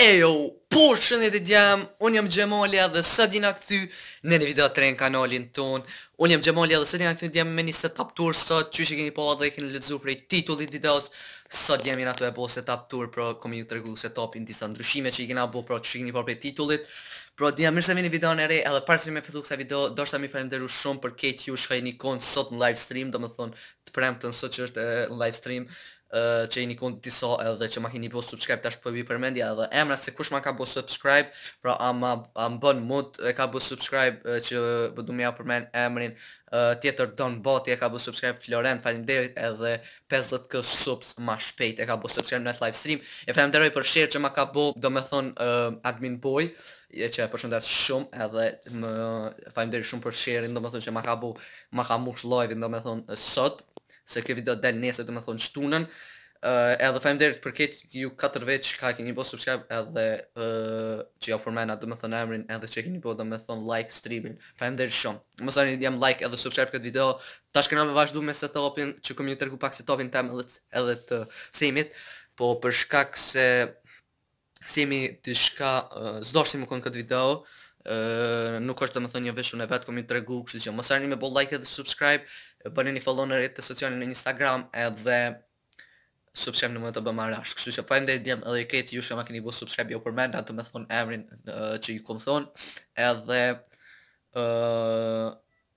Ejo, po shënë e të djemë, unë jam Gjemalja dhe së dina këthy në një video të rejnë kanalin tonë. Unë jam Gjemalja dhe së dina këthy djemë me një setup tour sot, që që keni po dhe keni lëtëzu prej titullit videos. Sot jemi në ato e bo setup tour, pro komi një të regullu setupin, disa ndryshime që i kena bo, pro që që keni po prej titullit. Pro, dija, mirë se vini video në re, edhe parë që me fillu kësa video, do shta mi falem deru shumë për këtë ju shkaj një konë sot në live stream, do më thonë të premë të nësot që është live stream ë i çeni kon edhe që ma kini bëu subscribe tash po vi përmendja edhe emra se kush ma ka bëu subscribe pra a am bën mut e ka bëu subscribe uh, që do të jap përmend emrin uh, tjetër don boti e ka bëu subscribe Florent faleminderit edhe 50k subs ma shpejt e ka bëu subscribe në live stream e faleminderit për share që ma ka bëu do thon uh, admin boy e çaj përshëndet shumë edhe më faleminderit shumë për share do thon që ma ka bëu ma ka mush live do thon sot se kjo video del nesër do të thonë shtunën uh, edhe faleminderit për këtë ju katër vjet ka keni bo subscribe edhe uh, që ju ofrmen atë do të emrin edhe çe keni bo do të thonë like stream faleminderit shumë mos harini jam like edhe subscribe këtë video tash me vazhdu me se topin që kemi të rregu pak se topin tam edhe edhe të semit po për shkak se semi të shka uh, eh, s'do të konë këtë video Uh, nuk është të më thë një veshun e vetë, kom një të regu, kështë që mësarni me bo like edhe subscribe, bëni një follow në rrjetet sociale në Instagram edhe subscribe në më të bëmë arash. Kështu që fajmë dhe djemë edhe i këtë ju shema keni bu subscribe jo përmen, da të më thonë emrin uh, që ju kom thonë, edhe uh,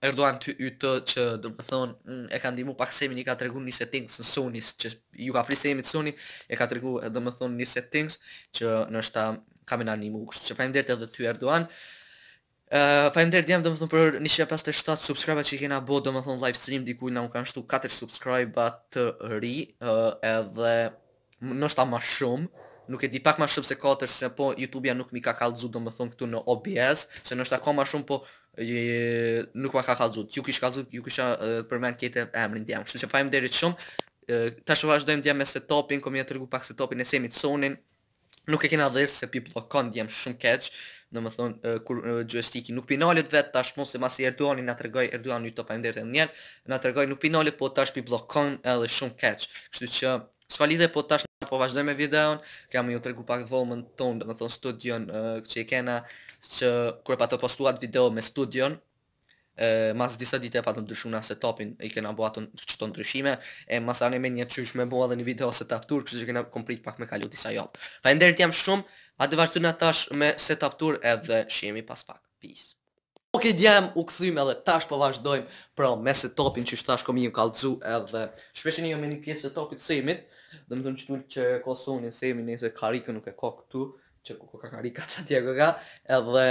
erdoan të ju që dhe thonë mm, e ka ndimu pak semi një ka të regu një settings në Sony që ju ka prisë emi të Sony, e ka të regu dhe thonë një settings që nështë ta kamen animu. Kështu që fajmë dhe të ty erdoan, Uh, Falemderit jam dhe më thëmë për 157 subscribe që i kena bo dhe më thëmë live stream dikuj nga më kanë shtu 4 subscribe të ri edhe nështë ta ma shumë nuk e di pak ma shumë se 4 se po YouTube-ja nuk mi ka kalzu dhe më thëmë këtu në OBS se nështë ta ka ma shumë po nuk ma ka kalzu ju kish kalzu ju kisha përmen kete emrin djemë që që falemderit shumë uh, ta shumë vazhdojmë djemë me setopin kom jetë rëgu pak setopin e semit sonin nuk e kena dhirë se pi blokon djem shumë keq, në më thonë, kur joysticki nuk pinalit vet, tash se mas i Erdoani nga tërgoj, Erdoani një të fajmë dherë dhe njerë, nga tërgoj nuk pinalit, po tash pi blokon edhe shumë keq, kështu që, s'ka lidhe, po tash nga po vazhdoj me videon, kam ju tërgu pak dhomën tonë, në thonë studion, që i kena, që kur pa të postuat video me studion, e, mas disa dite pa patëm dyshuna se topin i kena bo ato qëto ndryshime, e mas me një qysh me bo edhe një video se taptur, kështu që kena komplet pak me kalu disa jot. Fa jam shumë, a të vazhdu tash me se edhe shemi pas pak. Peace. Ok, djem, u kthym edhe tash po vazhdojmë, pra me setupin topin që shtash komi një kalëzu edhe shpesh një jo me një pjesë setupit topit semit, dhe më thëmë që tullë që semin e se nuk e ka këtu, që ku ka kanë ka qatë tjekë ka edhe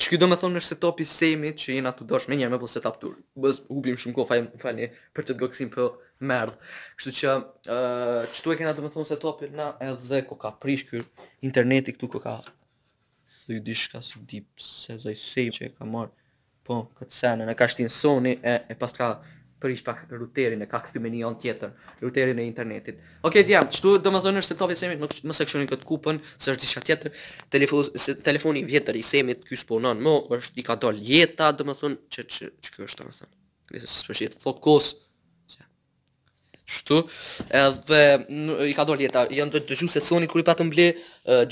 që kjo do me thonë në shtë topi sejmi që jena të dosh me njerë me po setup tur. bës hubim shumë kohë, fa një për të të bëksim për po merdhë kështu që uh, që tu e kena do me thonë se na edhe ku ka prish kjo interneti këtu ku ka thuj di shka së dip se zaj sejmi që e ka marrë po këtë senë në ka shtin Sony e, e pas ka prish pak ruterin e ka kthy me një tjetër, ruterin e internetit. Okej, djam, çtu do të thonë është tetovi semit, më mos e kshonin kët kupën, se është diçka tjetër. Telefoni telefoni i vjetër i semit ky sponon, më është i ka dal jeta, do të thonë ç ç ç ky është, do të thonë. Le të sfshit fokus. Çtu edhe i ka dal jeta, janë të dëgjuar se thoni kur i patëm ble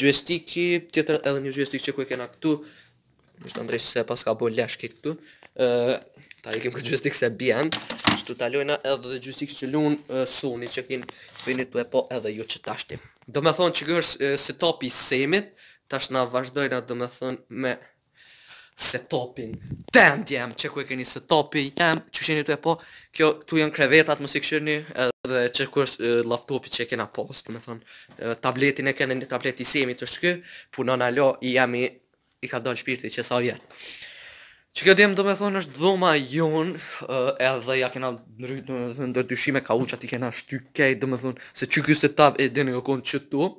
joystick tjetër edhe një joystick që ku e kena këtu. është stan drejt se pas ka bën lash këtu. ë Ta i kem këtë gjustik se bjen shtu ta talojna edhe dhe gjustik që lunë suni që kin Vini të e po edhe ju që tashti Do me thonë që kërës se topi semit Tash na vazhdojna do me thonë me Se topin Tem që ku e keni se topi jem Që sheni të e po Kjo tu janë krevetat më si këshirni Edhe që kërës laptopi që e kena post, Do me thonë Tabletin e kene një tableti semit është kë Punon alo i jemi I ka dojnë shpirti që sa vjetë Që kjo dhemë do me thonë është dhoma jonë uh, edhe ja kena nërrytë do me thonë ndër të shime ka uqa kena shtykej do me thonë se që kjo se tavë e dhe në kohën që tu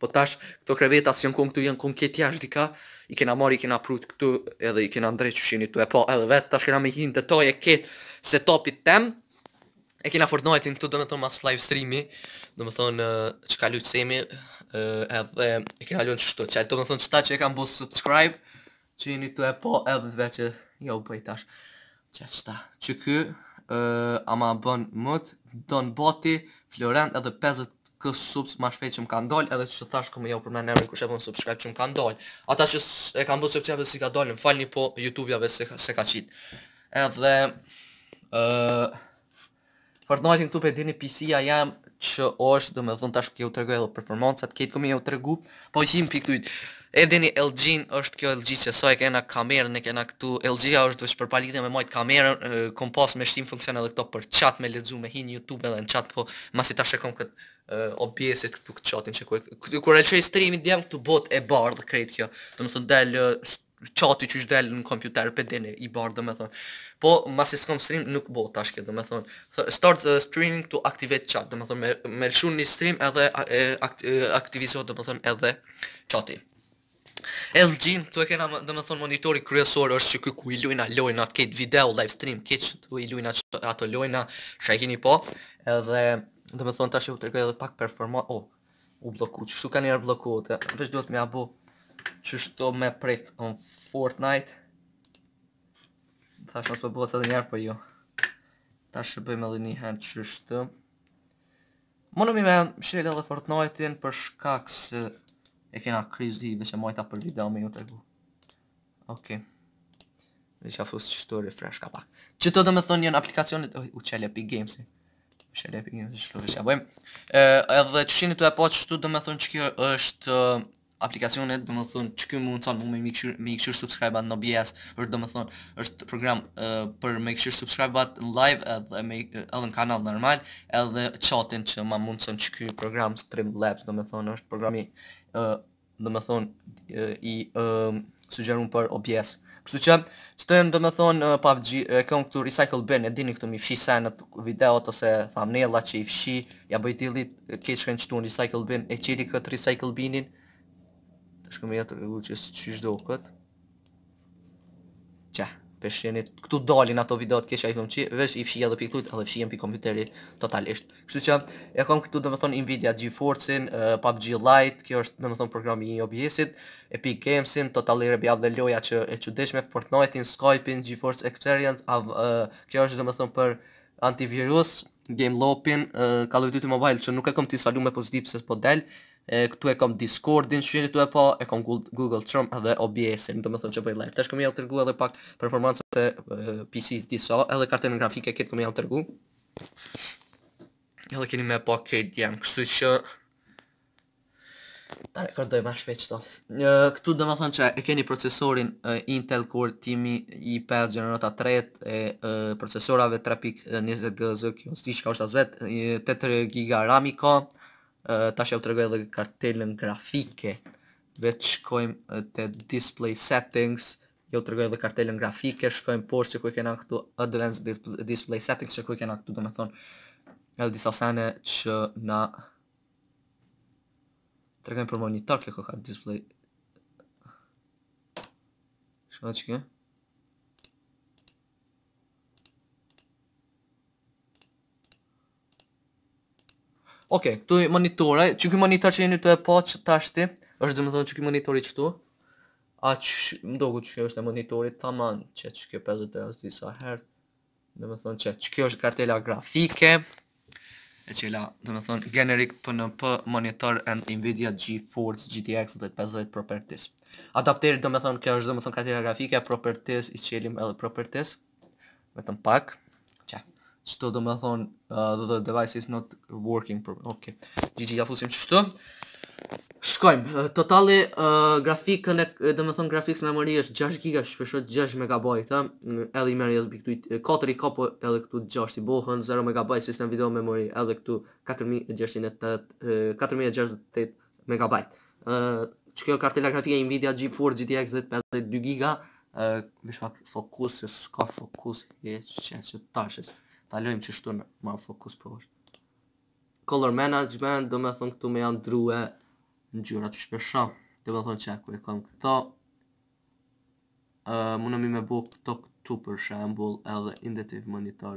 po tash këto krevetas që janë kohën këtu janë kohën këtë jashtë dika i kena mori i kena prut këtu edhe i kena ndrejtë që shini tu e po edhe vetë tash kena me hinë të toj e ketë se topit tem e kena Fortnite në këtu dhe me thonë mas live streami do me thonë uh, që ka lujtë semi uh, edhe i kena lujtë që të qaj, jeni të e po edhe dhe që jo bëj tash që qëta që ky ama bën mët don boti florent edhe 50 kës subs ma shpejt që më ka ndoll edhe që të thash këmë jo përmen nërën kush e bën subscribe që më ka ndoll ata që e kam bën subscribe si ka ndoll falni po youtube-jave se, se ka qit edhe e, Fortnite-in këtu për dini pc a jam që është dhe me dhënë tash kjo të regoj edhe performancët, kjo të regoj, po qim për Edini lg është kjo LG që e kena kamerën e kena këtu LG-a është për palitin me majt kamerën kompas me shtim funksion edhe këto për chat me ledzu me hin YouTube edhe në chat Po masi ta shekom këtë objesit këtu këtë chatin që kuj Kër e qëj streamit djem këtu bot e bardh dhe krejt kjo Të më thënë del chati që është del në kompjuter për dini i bardh dhe me thënë Po masi s'kom stream nuk bot tash kjo dhe me thënë Start streaming to activate chat dhe me thënë me lëshun një stream edhe aktivizohet dhe me thënë edhe chatin LG-në të e kena dhe me thonë monitori kryesor është që këj ku i lujna lojna, të kejt video, live stream, kejt që i lujna ato lojna, që e kini po, edhe dhe me thonë tashë u regoj edhe pak performant, o, u bloku, qështu ka njerë bloku, dhe veç duhet me abu qështu me prejk në Fortnite, thashë mësë me bëhet edhe njerë për po ju, jo. tashë bëjmë edhe një hend qështu, Monëmi me shrejt edhe Fortnite-in për shkak se E kena krizi dhe që mojta për video me ju të gu Ok Dhe që a fust që të refresh ka pak Që të dhe me thonë njën aplikacionit Oj, u qele epi games U qele epi games është shluve bojmë Edhe që shini të e po që të dhe me thonë që kjo është Aplikacionit dhe me thonë që kjo mund të më me i këshur subscribe at në BS është dhe me thonë është program për me i këshur subscribe at live edhe në kanal normal edhe chatin që ma mund të që kjo program stream labs dhe thonë është programi dhe me thonë, uh, i uh, sugjerun për OBS. Kështu që, që të jenë dhe me thonë, uh, PUBG, e këmë këtu Recycle Bin, e dini këtu mi fshi senet videot ose thumbnail-a që i fshi, ja bëj dilit, keq kënë qëtu në Recycle Bin, e qëti këtë Recycle Binin, të shkëmë jetë rëgullë që së qyshdo këtë, qa, peshenit, këtu dalin ato videot kesh iPhone që vesh i fshija dhe pikëtujt edhe fshia pi kompjuterit totalisht. Kështu që e kam këtu dhe thonë Nvidia GeForce-in, uh, PUBG Lite, kjo është domethën me thonë programi i OBS-it, Epic Games-in, Total Rebi Abdel Loja që e qudeshme, Fortnite-in, Skype-in, GeForce Experience, av, uh, kjo është dhe thonë për antivirus, Game Lopin, uh, Call of Duty Mobile që nuk e kam të me pozitiv se po del, e këtu e kam Discordin, shqyri këtu e po, e kam Google Chrome dhe OBS-in, domethënë me bëj. që për i live. Tash këmi jam tërgu edhe pak performancët e PC-s disa, edhe kartën grafike këtë këmi jam tërgu. Edhe keni me pak po këtë jam, kështu që... Ta rekordoj ma shpeq të. Këtu do me që e keni procesorin Intel Core Timi i5 Generata 3 e procesorave 3.20 GHz, kjo është shka është asvet, 8 GB RAM i ka, tash e u regoj edhe kartelën grafike vetë shkojmë të display settings jo të regoj edhe kartelën grafike shkojmë poshtë që ku i kena këtu advanced display settings që ku i kena këtu dhe me thonë edhe disa sene që na të rgojmë për monitor kjo ka display shkojmë që kjo Ok, këtu i monitore, që këj monitor që jeni të e po që tashti, është dhe më thonë që këj monitor qëtu. A që, më do që kjo është e monitorit, ta që që kjo 50 e disa herë, dhe më thonë që kjo është kartela grafike, e qela, dhe më thonë, generic PNP monitor and Nvidia GeForce GTX 1050 properties. Adapteri, dhe më thonë, kjo është dhe më thonë kartela grafike, properties, i qelim edhe properties, vetëm pak, Sto do me thonë uh, The device is not working Oke okay. Gigi ja fusim qështu Shkojmë uh, Totali uh, grafik këne Do me thonë grafikës memory është 6 giga Shpeshot 6 megabajta Edhe i meri edhe piktu i kopo Edhe këtu 6 i bohën 0 megabajt System video memory Edhe këtu 4068 megabajt uh, Që kjo kartela grafika Nvidia G4 GTX 1052 giga Uh, me shak fokus, se s'ka fokus, e që që tashës Ta lojmë që shtu në ma fokus për është Color management do me thonë këtu me janë druhe Në gjyra të shpesha Dhe me thonë që e kërë e kanë këta uh, Muna mi me bu këto këtu për shambull Edhe indetive monitor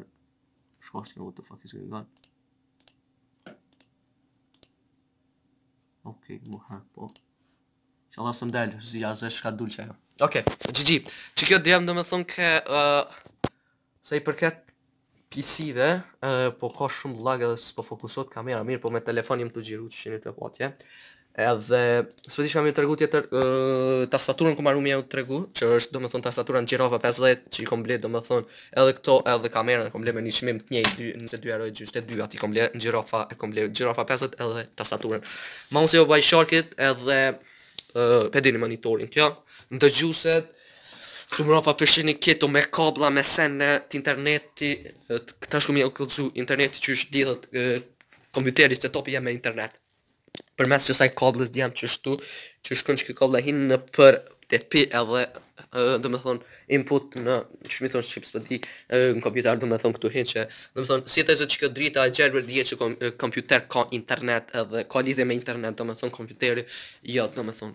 Shkosh të kemë what the fuck is Ok, mu po Që Allah së mdelë, zi azve shka dulë që e Ok, gjgji Që kjo dhjem do me thonë ke uh, Se i përket PC-ve, uh, po ka shumë lag edhe s'po fokusot kamera mirë, po me telefon jem të gjiru që të e po atje. Edhe, s'po di që tregu të regu tjetër, uh, tastaturën ku umi e të regu, që është do me thonë tastaturën Girova 50, që i komplet, ble, do me edhe këto, edhe kamerën, e komplet me një çmim të njej, 22 euro e gjyste, 2 ati komplet, në Girova, e komplet ble, Girova 50, edhe tastaturën. mouse unë si jo baj sharkit, edhe, uh, pedini monitorin, kjo, në gjuset, Këtu mëra pa përshin i kjeto me kabla, me sen, me interneti Këta shku e këtëzu interneti që është dhjithët Komputeri që topi jam me internet Për mes që saj kablës dhjam që Që shkon që kjo kabla hinë në për të pi edhe do të thon input në çmë thon chips po di në kompjuter do të thon këtu hiç do të thon si të zot çka drita e gjelbër dihet se kompjuter ka internet edhe ka lidhje me internet do të thon kompjuteri jo do të thon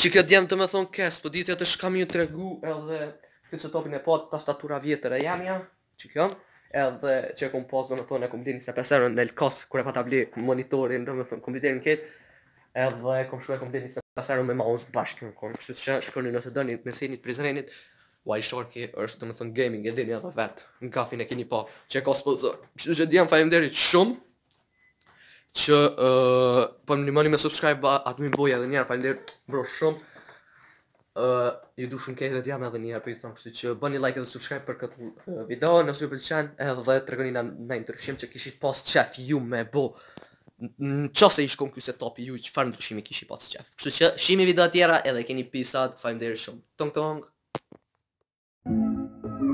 çka djem do të thon ke po di ti atë shka më tregu edhe këtë topin e po, pa të tastatura vjetër e jamja çka edhe që kom pas do të thon e kom dinë se pasaron në el kos kur e pa tabli monitorin do të thon kompjuterin këtë edhe kom shuaj kompjuterin pasaron me mouse bashkë në kohë, kështu që shkoni nëse doni me sinit prizrenit, Why Sharky është të më thënë gaming e dini edhe vetë, në kafin e keni pa, po. që e ka së pëzër. Që që djemë fajmë deri shumë, që uh, për më limoni me subscribe, ba, atë mi boja edhe njerë, fajmë deri bro shumë, uh, ju du shumë kejtë dhe edhe njerë, për po i thëmë kështu që bëni like edhe subscribe për këtë video, nësë ju pëllë qenë, edhe të regoni në, në, në, në, në, në, në, në, në, Në qofë se i shkon kjuset topi ju Që farë në të shimi kish i patë së Kështu që shimi video tjera Edhe keni pisat Fajmderi shumë Tong tong